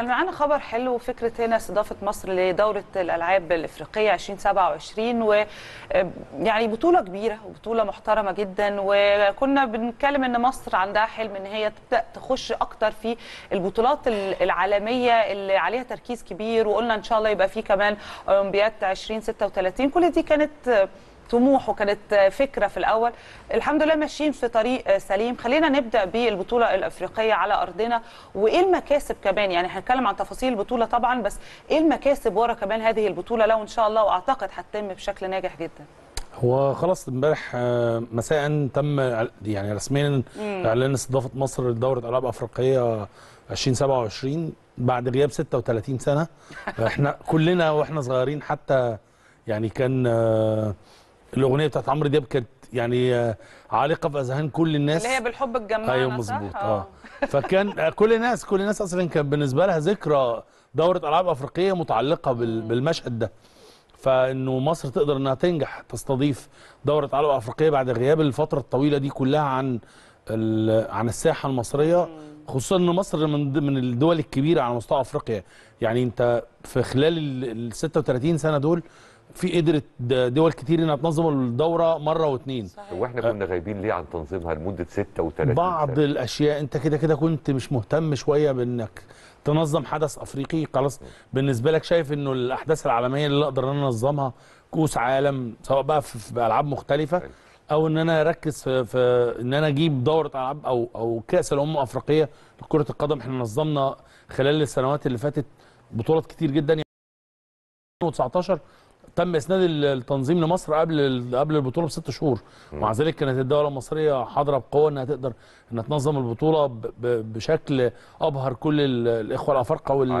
كان معانا خبر حلو فكرة هنا استضافة مصر لدورة الألعاب الإفريقية 2027 و آه، يعني بطولة كبيرة وبطولة محترمة جدا وكنا بنتكلم إن مصر عندها حلم إن هي تبدأ تخش أكتر في البطولات العالمية اللي عليها تركيز كبير وقلنا إن شاء الله يبقى في كمان أولمبياد 2036 كل دي كانت طموح وكانت فكره في الاول الحمد لله ماشيين في طريق سليم خلينا نبدا بالبطوله الافريقيه على ارضنا وايه المكاسب كمان يعني هنتكلم عن تفاصيل البطوله طبعا بس ايه المكاسب ورا كمان هذه البطوله لو ان شاء الله واعتقد هتتم بشكل ناجح جدا هو خلاص امبارح آه، مساء تم يعني رسميا اعلان استضافه مصر لدوره العاب افريقيه 2027 بعد غياب 36 سنه احنا كلنا واحنا صغيرين حتى يعني كان آه، الاغنيه بتاعت عمرو دياب كانت يعني آه، عالقه في اذهان كل الناس اللي هي بالحب اتجمعنا ايوه مظبوط اه, آه. فكان آه، كل الناس كل الناس اصلا كان بالنسبه لها ذكرى دوره العاب افريقيه متعلقه بالمشهد ده فانه مصر تقدر انها تنجح تستضيف دوره العاب افريقيه بعد غياب الفتره الطويله دي كلها عن عن الساحه المصريه خصوصا ان مصر من من الدول الكبيره على مستوى افريقيا يعني انت في خلال ال 36 سنه دول في قدرت دول كتير انها تنظم الدوره مره واثنين واحنا كنا غايبين ليه عن تنظيمها لمده 36 بعض سنة. الاشياء انت كده كده كنت مش مهتم شويه بانك تنظم حدث افريقي خلاص بالنسبه لك شايف انه الاحداث العالميه اللي اقدر انا انظمها كوس عالم سواء بقى في العاب مختلفه او ان انا اركز في, في ان انا اجيب دوره العاب او او كاس الامم الافريقيه لكره القدم احنا نظمنا خلال السنوات اللي فاتت بطولات كتير جدا 2019 يعني تم اسناد التنظيم لمصر قبل قبل البطوله بست شهور مع ذلك كانت الدوله المصريه حاضره بقوه انها تقدر انها تنظم البطوله بشكل ابهر كل الاخوه الافارقه وال